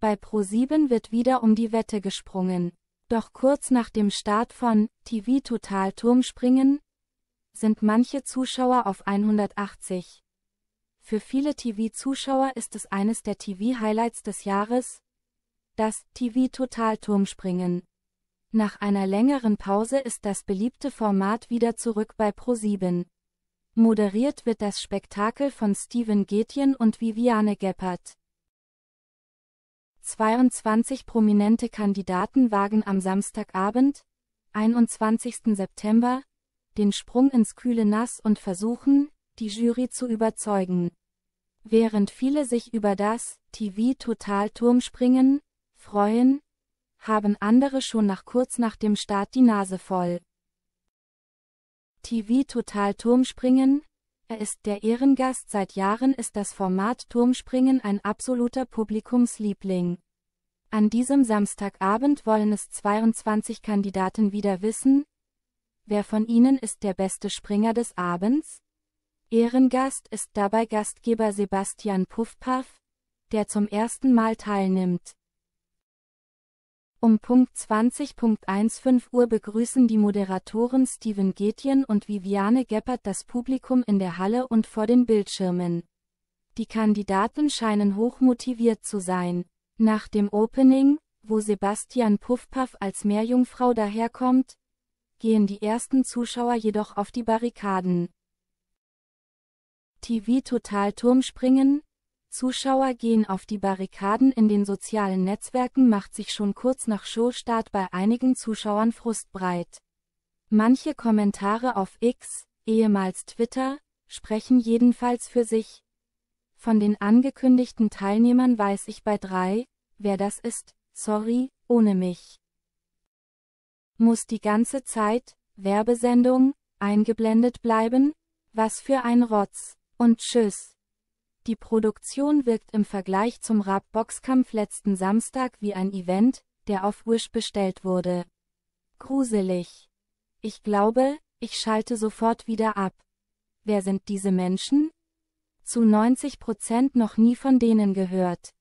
Bei ProSieben wird wieder um die Wette gesprungen. Doch kurz nach dem Start von TV Total Turmspringen sind manche Zuschauer auf 180. Für viele TV-Zuschauer ist es eines der TV-Highlights des Jahres, das TV Total Turmspringen. Nach einer längeren Pause ist das beliebte Format wieder zurück bei ProSieben. Moderiert wird das Spektakel von Steven Gätjen und Viviane Geppert. 22 prominente Kandidaten wagen am Samstagabend, 21. September, den Sprung ins kühle Nass und versuchen, die Jury zu überzeugen. Während viele sich über das TV-Total-Turmspringen freuen, haben andere schon nach kurz nach dem Start die Nase voll. TV-Total-Turmspringen er ist der Ehrengast. Seit Jahren ist das Format Turmspringen ein absoluter Publikumsliebling. An diesem Samstagabend wollen es 22 Kandidaten wieder wissen, wer von ihnen ist der beste Springer des Abends? Ehrengast ist dabei Gastgeber Sebastian Puffpaff, der zum ersten Mal teilnimmt. Um Punkt 20.15 Uhr begrüßen die Moderatoren Steven Getjen und Viviane Geppert das Publikum in der Halle und vor den Bildschirmen. Die Kandidaten scheinen hochmotiviert zu sein. Nach dem Opening, wo Sebastian Puffpaff als Meerjungfrau daherkommt, gehen die ersten Zuschauer jedoch auf die Barrikaden. TV-Total-Turmspringen, Zuschauer gehen auf die Barrikaden in den sozialen Netzwerken macht sich schon kurz nach Showstart bei einigen Zuschauern Frust breit. Manche Kommentare auf X, ehemals Twitter, sprechen jedenfalls für sich. Von den angekündigten Teilnehmern weiß ich bei drei, wer das ist, sorry, ohne mich. Muss die ganze Zeit, Werbesendung, eingeblendet bleiben? Was für ein Rotz. Und tschüss. Die Produktion wirkt im Vergleich zum Rap-Boxkampf letzten Samstag wie ein Event, der auf Wish bestellt wurde. Gruselig. Ich glaube, ich schalte sofort wieder ab. Wer sind diese Menschen? Zu 90% Prozent noch nie von denen gehört.